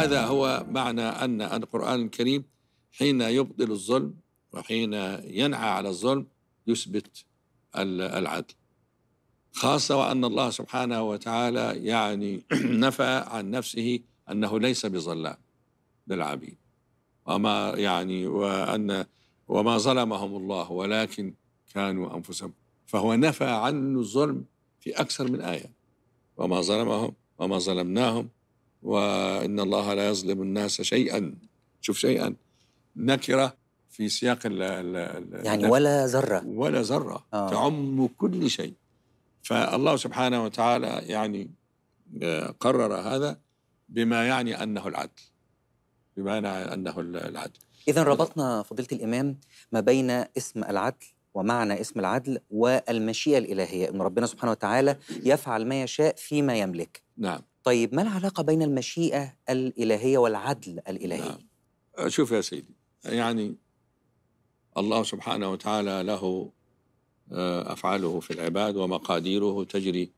هذا هو معنى أن القرآن الكريم حين يبطل الظلم وحين ينعى على الظلم يثبت العدل خاصة وأن الله سبحانه وتعالى يعني نفى عن نفسه أنه ليس بظلام للعبيد وما يعني وأن وما ظلمهم الله ولكن كانوا أنفسهم فهو نفى عنه الظلم في أكثر من آية وما ظلمهم وما ظلمناهم وإن الله لا يظلم الناس شيئا شوف شيئا نكرة في سياق ال الـ يعني ولا ذرة ولا ذرة آه. تعم كل شيء فالله سبحانه وتعالى يعني آه، قرر هذا بما يعني أنه العدل بما يعني أنه العدل إذا ربطنا فضيلة الإمام ما بين اسم العدل ومعنى اسم العدل والمشيئة الإلهية أن ربنا سبحانه وتعالى يفعل ما يشاء فيما يملك نعم طيب ما العلاقة بين المشيئة الإلهية والعدل الإلهي؟ نعم. شوف يا سيدي يعني الله سبحانه وتعالى له آه، أفعاله في العباد ومقاديره تجري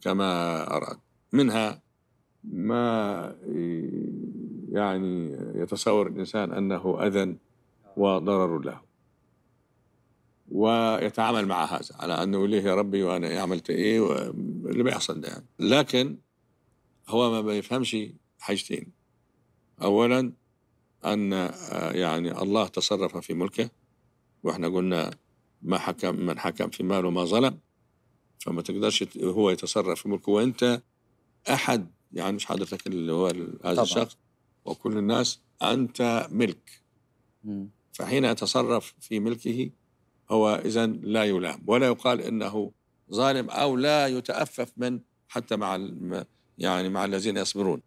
كما أراد منها ما يعني يتصور الإنسان أنه أذى وضرر له ويتعامل مع هذا على أنه ليه يا ربي وأنا عملت إيه اللي بيحصل ده يعني لكن هو ما بيفهمش حاجتين أولا أن آه، يعني الله تصرف في ملكه وإحنا قلنا ما حكم من حكم في ماله ما ظلم فما تقدرش هو يتصرف في ملكه وأنت أحد يعني مش حضرتك اللي هو هذا الشخص وكل الناس أنت ملك فحين يتصرف في ملكه هو إذا لا يلام ولا يقال إنه ظالم أو لا يتأفف من حتى مع يعني مع الذين يصبرون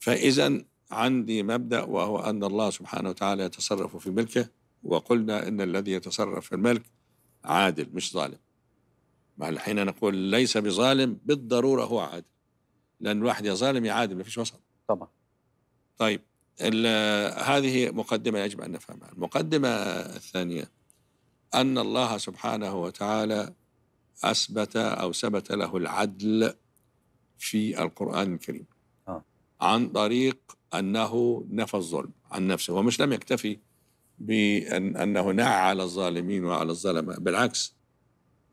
فإذا عندي مبدأ وهو أن الله سبحانه وتعالى يتصرف في ملكه وقلنا إن الذي يتصرف في الملك عادل مش ظالم مع حين نقول ليس بظالم بالضرورة هو عادل لأن الواحد يا ظالم يا عادل مفيش وسط طبعا طيب هذه مقدمة يجب أن نفهمها المقدمة الثانية أن الله سبحانه وتعالى أثبت أو ثبت له العدل في القرآن الكريم آه. عن طريق أنه نفى الظلم عن نفسه ومش لم يكتفي بأن أنه نعى على الظالمين وعلى الظلمة بالعكس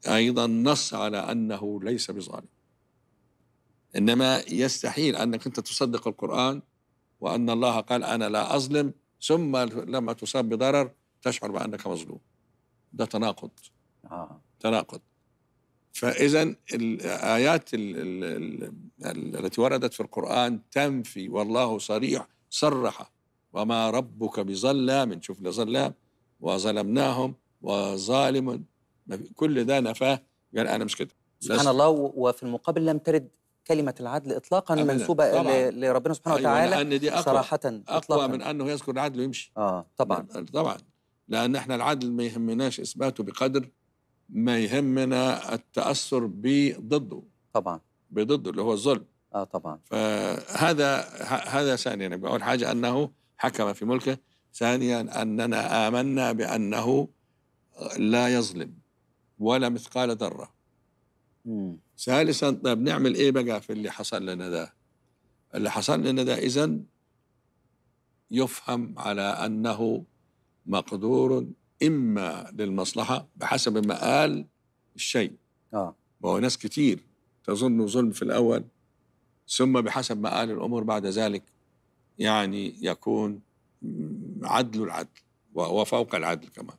أيضا نص على أنه ليس بظالم إنما يستحيل أنك أنت تصدق القرآن وأن الله قال أنا لا أظلم ثم لما تصاب بضرر تشعر بأنك مظلوم ده تناقض آه. تناقض فاذا الايات التي وردت في القران تنفي والله صريح صرح وما ربك بظلام شوف لظلام وظلمناهم وظالم كل ده نفاه قال انا مش كده سبحان الله وفي المقابل لم ترد كلمة العدل إطلاقا أبداً. منسوبة طبعاً. لربنا سبحانه أيوة وتعالى لأن دي أقوى صراحة أقوى إطلاقاً. من أنه يذكر العدل ويمشي آه طبعا طبعا لأن احنا العدل ما يهمناش إثباته بقدر ما يهمنا التاثر بضده طبعا بضده اللي هو الظلم اه طبعا فهذا هذا ثانيا يعني اول حاجه انه حكم في ملكه ثانيا اننا امنا بانه لا يظلم ولا مثقال ذره ثالثا طيب نعمل ايه بقى في اللي حصل لنا ده اللي حصل لنا ده اذا يفهم على انه مقدور اما للمصلحه بحسب مآل الشيء اه وهو ناس كتير تظن ظلم في الاول ثم بحسب مآل الامور بعد ذلك يعني يكون عدل العدل وفوق العدل كمان